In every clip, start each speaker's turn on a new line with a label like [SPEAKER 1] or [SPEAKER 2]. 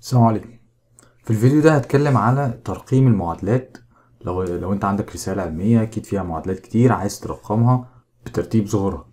[SPEAKER 1] السلام عليكم في الفيديو ده هتكلم على ترقيم المعادلات لو لو انت عندك رساله علميه اكيد فيها معادلات كتير عايز ترقمها بترتيب ظهورها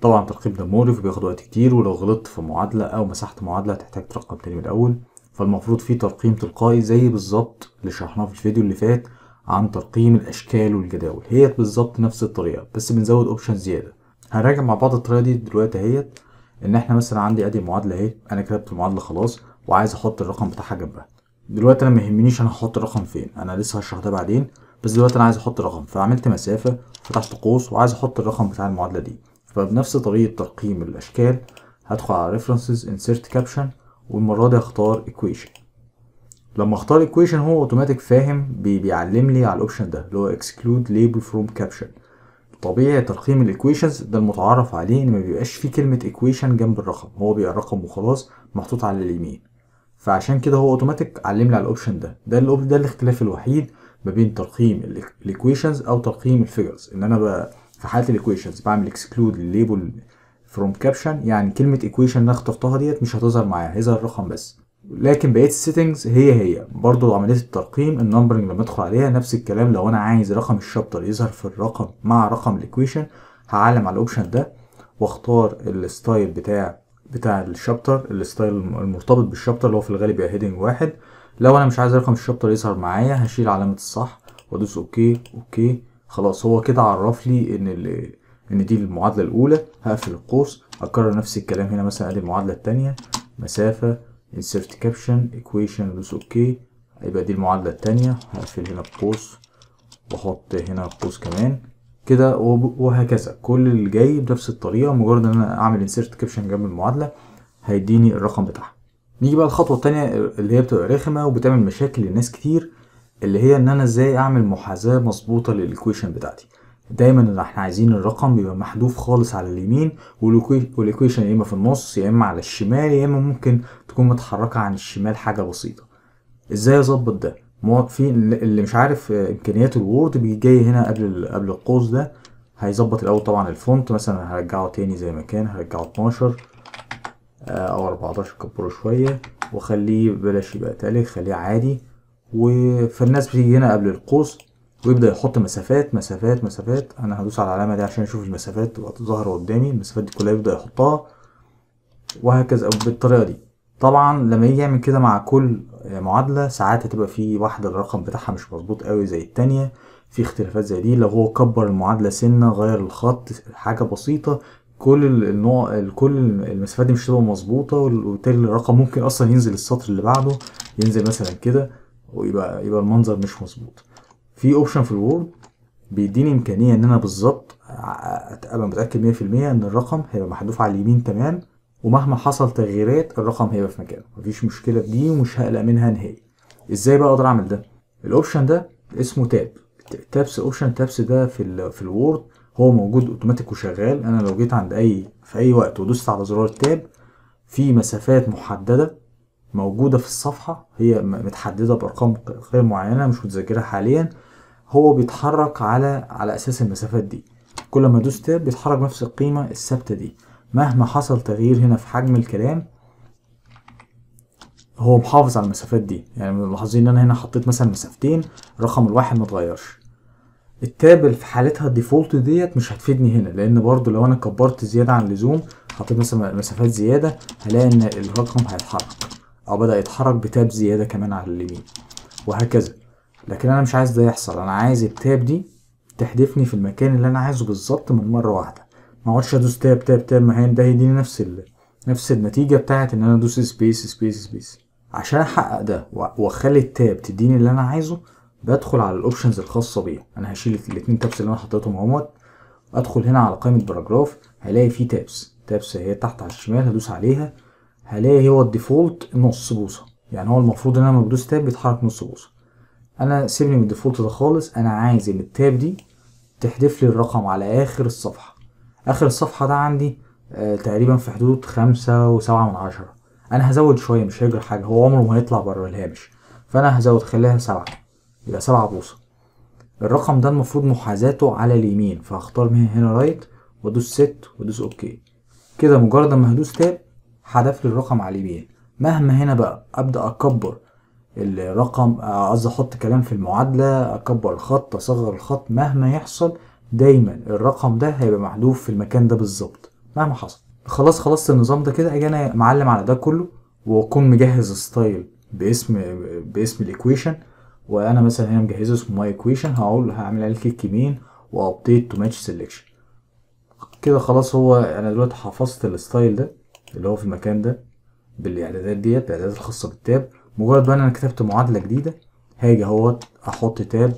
[SPEAKER 1] طبعا ترقيم دموري فبياخد وقت كتير ولو غلطت في معادله او مسحت معادله هتحتاج ترقم تاني من الاول فالمفروض في ترقيم تلقائي زي بالظبط اللي شرحناه في الفيديو اللي فات عن ترقيم الاشكال والجداول هي بالظبط نفس الطريقه بس بنزود اوبشن زياده هنراجع مع بعض الطريقه دي دلوقتي اهيت ان احنا مثلا عندي ادي معادله اهي انا كتبت المعادله خلاص وعايز احط الرقم بتاعها جنبها دلوقتي انا ما يهمنيش انا هحط الرقم فين انا لسه هشرح ده بعدين بس دلوقتي انا عايز احط الرقم فعملت مسافه فتحت قوس وعايز احط الرقم بتاع المعادله دي فبنفس طريقه ترقيم الاشكال هدخل على references insert caption والمره دي هختار equation لما اختار equation هو اوتوماتيك فاهم بيعلم لي على الاوبشن ده اللي هو exclude label from caption طبيعي ترقيم الايكويشنز ده المتعارف عليه ان ما بيبقاش فيه كلمه equation جنب الرقم هو بيبقى الرقم وخلاص محطوط على اليمين فعشان كده هو اوتوماتيك علم لي على الاوبشن ده ده ده الاختلاف الوحيد ما بين ترقيم الايكويشنز او ترقيم الفيجرز ان انا في حاله الايكويشنز بعمل اكسكلود الليبل فروم كابشن يعني كلمه ايكويشن اللي انا اخترتها ديت مش هتظهر معايا هيظهر رقم بس لكن بقيه السيتنجز هي هي برضو عمليه الترقيم النمبرنج لما ادخل عليها نفس الكلام لو انا عايز رقم الشابتر يظهر في الرقم مع رقم الايكويشن هعلم على الاوبشن ده واختار الستايل بتاع بتاع الشابتر الستايل المرتبط بالشابتر اللي هو في الغالب يبقى هيدنج واحد لو انا مش عايز رقم الشابتر يظهر معايا هشيل علامه الصح وادوس اوكي اوكي خلاص هو كده عرف لي ان ان دي المعادله الاولى هقفل القوس اكرر نفس الكلام هنا مثلا ادي المعادله الثانيه مسافه insert caption equation ادوس اوكي يبقى دي المعادله الثانيه هقفل هنا القوس واحط هنا القوس كمان كده وهكذا كل اللي جاي بنفس الطريقه مجرد ان انا اعمل انسيرت كابشن جنب المعادله هيديني الرقم بتاعها نيجي بقى الخطوه الثانيه اللي هي بتبقى رخمه وبتعمل مشاكل لناس كتير اللي هي ان انا ازاي اعمل محاذاه مظبوطه للايكويشن بتاعتي دايما احنا عايزين الرقم يبقى محذوف خالص على اليمين والايكويشن يا اما في النص يا اما على الشمال يا اما ممكن تكون متحركه عن الشمال حاجه بسيطه ازاي اظبط ده مو في اللي مش عارف آه، امكانيات الوورد بيجي جاي هنا قبل قبل القوس ده هيظبط الاول طبعا الفونت مثلا هرجعه تاني زي ما كان هرجعه 12 آه، او 14 كبره شويه واخليه بلاش يبقى تالي خليه عادي فالناس بتيجي هنا قبل القوس ويبدا يحط مسافات مسافات مسافات انا هدوس على العلامه دي عشان اشوف المسافات تبقى ظاهره قدامي المسافات دي كلها يبدا يحطها وهكذا بالطريقه دي طبعا لما يجي يعمل كده مع كل معادله ساعات هتبقى في واحده الرقم بتاعها مش مظبوط قوي زي التانية في اختلافات زي دي لو هو كبر المعادله سنه غير الخط حاجه بسيطه كل النوع كل المسافات دي مش هتبقى مظبوطه وبالتالي الرقم ممكن اصلا ينزل السطر اللي بعده ينزل مثلا كده ويبقى يبقى المنظر مش مظبوط في اوبشن في الوورد بيديني امكانيه ان انا بالظبط ابقى متاكد 100% ان الرقم هيبقى محذوف على اليمين تمام ومهما حصل تغييرات الرقم هيبقى في مكانه مفيش مشكله في دي ومش هقلق منها نهائي ازاي بقى اقدر اعمل ده الاوبشن ده اسمه تاب تابس اوبشن تابس ده في الـ في الوورد هو موجود اوتوماتيك وشغال انا لو جيت عند اي في اي وقت ودوست على زرار التاب في مسافات محدده موجوده في الصفحه هي متحدده بارقام غير معينه مش متذكرها حاليا هو بيتحرك على على اساس المسافات دي كل ما ادوس تاب بيتحرك نفس القيمه الثابته دي مهما حصل تغيير هنا في حجم الكلام هو محافظ على المسافات دي يعني ملاحظين ان انا هنا حطيت مثلا مسافتين رقم الواحد ما اتغيرش التاب في حالتها الديفولت ديت مش هتفيدني هنا لان برضو لو انا كبرت زياده عن اللزوم حطيت مثلا مسافات زياده هلاقي ان الرقم هيتحرك او بدا يتحرك بتاب زياده كمان على اليمين وهكذا لكن انا مش عايز ده يحصل انا عايز التاب دي تحدفني في المكان اللي انا عايزه بالظبط من مره واحده ما اقعدش ادوس تاب تاب تاب ما هي ده هيديني نفس ال... نفس النتيجه بتاعت ان انا ادوس سبيس سبيس سبيس عشان احقق ده واخلي التاب تديني اللي انا عايزه بدخل على الاوبشنز الخاصه بيا انا هشيل الاثنين تابس اللي انا حطيتهم اهوت ادخل هنا على قائمه باراجراف هلاقي فيه تابس تابس هي تحت على الشمال هدوس عليها هلاقي هو الديفولت نص بوصه يعني هو المفروض ان انا لما بدوس تاب بيتحرك نص بوصه انا سيبني من الديفولت ده خالص انا عايز ان التاب دي تحذف لي الرقم على اخر الصفحه اخر الصفحة ده عندي آه تقريبا في حدود خمسة وسبعة من عشرة انا هزود شوية مش هيجرى حاجة هو عمره ما هيطلع بره الهامش فانا هزود خليها سبعة يبقى سبعة بوصة الرقم ده المفروض محاذاته على اليمين فهختار من هنا رايت وادوس ست وادوس اوكي كده مجرد ما هدوس تاب حذف لي الرقم على اليمين مهما هنا بقى ابدا اكبر الرقم آه، قصدي احط كلام في المعادله اكبر الخط اصغر الخط مهما يحصل دايما الرقم ده هيبقى محذوف في المكان ده بالظبط مهما حصل خلاص خلصت النظام ده كده اجي انا معلم على ده كله واكون مجهز ستايل باسم باسم الايكويشن وانا مثلا هنا مجهزه اسمه ماي ايكويشن هقول هعمل عليه كليك يمين وابديت تو ماتش سيلكشن كده خلاص هو انا دلوقتي حفظت الستايل ده اللي هو في المكان ده بالاعدادات ديت الاعدادات الخاصه بالتاب مجرد بقى انا كتبت معادله جديده هاجي اهوت احط تاب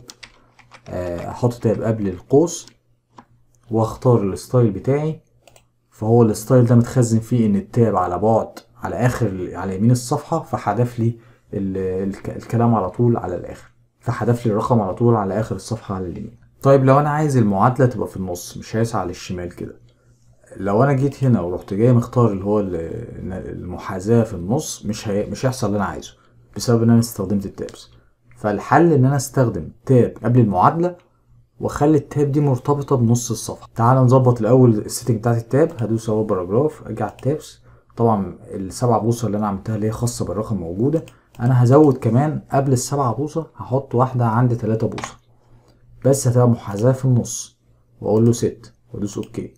[SPEAKER 1] آه، احط تاب قبل القوس واختار الستايل بتاعي فهو الستايل ده متخزن فيه ان التاب على بعد على اخر على يمين الصفحه فحذف لي الكلام على طول على الاخر فحذف لي الرقم على طول على اخر الصفحه على اليمين طيب لو انا عايز المعادله تبقى في النص مش عايزها على الشمال كده لو انا جيت هنا ورحت جاي مختار اللي هو المحاذاه في النص مش هي... مش هيحصل اللي انا عايزه بسبب ان انا استخدمت التابس فالحل ان انا استخدم تاب قبل المعادله واخلي التاب دي مرتبطه بنص الصفحه تعال نظبط الاول السيتنج بتاعت التاب هدوس اهو باراجراف اجي على التابس طبعا السبعة بوصه اللي انا عملتها اللي هي خاصه بالرقم موجوده انا هزود كمان قبل السبعة بوصه هحط واحده عند ثلاثه بوصه بس هتبقى محاذاه في النص واقول له ست وادوس اوكي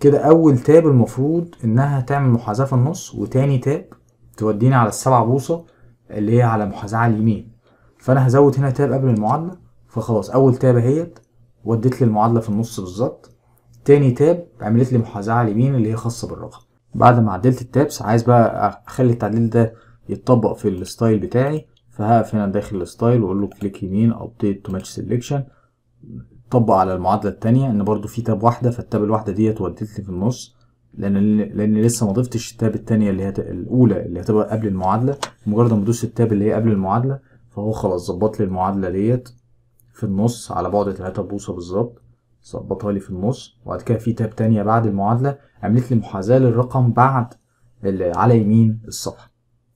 [SPEAKER 1] كده اول تاب المفروض انها تعمل محاذاه في النص وتاني تاب توديني على السبعة بوصه اللي هي على محاذاه على اليمين فانا هزود هنا تاب قبل المعادله فخلاص اول تاب اهيت وديت لي المعادله في النص بالظبط تاني تاب عملت لي محاذاه على اليمين اللي هي خاصه بالرقم بعد ما عدلت التابس عايز بقى اخلي التعديل ده يتطبق في الستايل بتاعي فهقف هنا داخل الستايل واقول له كليك يمين ابديت تو ماتش سيلكشن طبق على المعادله الثانيه ان برده في تاب واحده فالتاب الواحده ديت وديت لي في النص لان لان لسه ما ضفتش التاب الثانيه اللي هي الاولى اللي هتبقى قبل المعادله مجرد ما ادوس التاب اللي هي قبل المعادله فهو خلاص ظبط لي المعادله ديت في النص على بعد 3 بوصه بالظبط ظبطها لي في النص وبعد كده في تاب تانية بعد المعادله عملت لي محاذاه للرقم بعد اللي على يمين الصفحه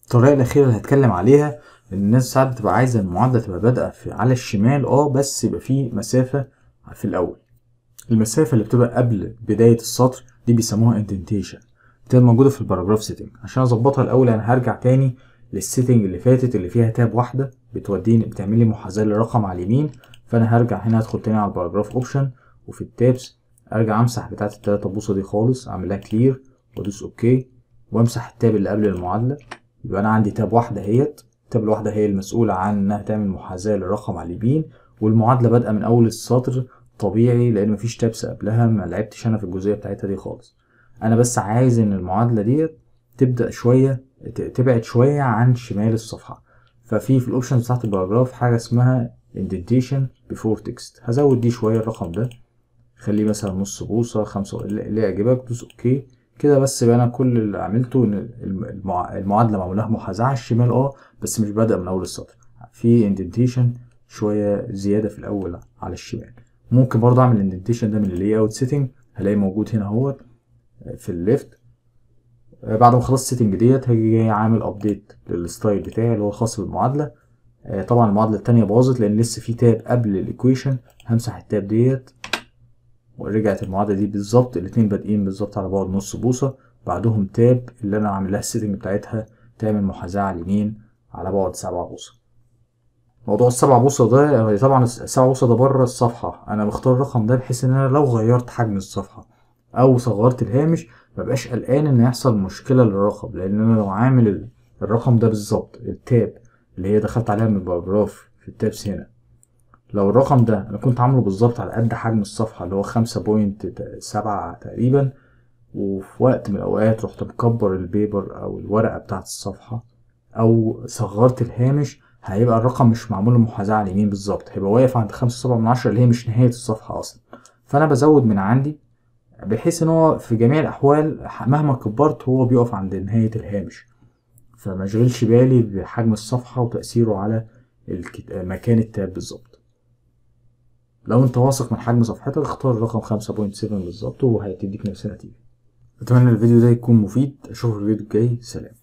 [SPEAKER 1] الطريقه الاخيره اللي هتكلم عليها ان الناس ساعات بتبقى عايزه المعادله تبقى بادئه على الشمال اه بس يبقى في مسافه في الاول المسافه اللي بتبقى قبل بدايه السطر دي بيسموها اندنتيشن بتبقى موجوده في الباراجراف سيتنج عشان اظبطها الاول انا هرجع تاني للسيتنج اللي فاتت اللي فيها تاب واحده بتوديني بتعمل لي محاذاه للرقم على اليمين فانا هرجع هنا ادخل تاني على الباراجراف اوبشن وفي التابس ارجع امسح بتاعه التلاته بوصه دي خالص اعملها كلير وادوس اوكي وامسح التاب اللي قبل المعادله يبقى انا عندي تاب واحده اهيت التاب الواحده هي المسؤوله عن انها تعمل محاذاه للرقم على اليمين والمعادله بادئه من اول السطر طبيعي لان مفيش تابس قبلها ما لعبتش انا في الجزئيه بتاعتها دي خالص انا بس عايز ان المعادله ديت تبدا شويه تبعد شويه عن شمال الصفحه ففي في الاوبشنز بتاعت الباراجراف حاجه اسمها indentation before text هزود دي شويه الرقم ده خليه مثلا نص بوصه خمسة اللي يعجبك دوس اوكي كده بس بقى انا كل اللي عملته ان المعادله معمولاها محاذاه على الشمال اه بس مش بادئه من اول السطر في indentation شويه زياده في الاول على الشمال ممكن برضه اعمل indentation ده من اللي layout setting هلاقي موجود هنا اهوت في الليفت آه، بعد ما اخلص السيتنج ديت هاجي جاي عامل ابديت للستايل بتاعي اللي هو الخاص بالمعادله آه، طبعا المعادله الثانيه باظت لان لسه في تاب قبل الايكويشن همسح التاب ديت ورجعت المعادله دي بالظبط الاثنين بادئين بالظبط على بعد نص بوصه بعدهم تاب اللي انا عامل لها السيتنج بتاعتها تعمل محاذاه على اليمين على بعد 7 بوصه موضوع السبعة بوصة ده طبعا السبعة بوصة ده بره الصفحة انا بختار الرقم ده بحيث ان انا لو غيرت حجم الصفحة او صغرت الهامش مبقاش قلقان ان يحصل مشكله للرقم لان انا لو عامل الرقم ده بالظبط التاب اللي هي دخلت عليها من الباراجراف في التابس هنا لو الرقم ده انا كنت عامله بالظبط على قد حجم الصفحه اللي هو خمسة بوينت سبعة تقريبا وفي وقت من الاوقات رحت مكبر البيبر او الورقه بتاعت الصفحه او صغرت الهامش هيبقى الرقم مش معمول المحاذاه على اليمين بالظبط هيبقى واقف عند خمسة سبعة من عشرة اللي هي مش نهايه الصفحه اصلا فانا بزود من عندي بحيث ان هو في جميع الاحوال مهما كبرت هو بيقف عند نهايه الهامش فما اشغلش بالي بحجم الصفحه وتاثيره على مكان التاب بالظبط لو انت واثق من حجم صفحتك اختار رقم 5.7 بالظبط وهتديك نفس النتيجه اتمنى الفيديو ده يكون مفيد اشوفك الفيديو الجاي سلام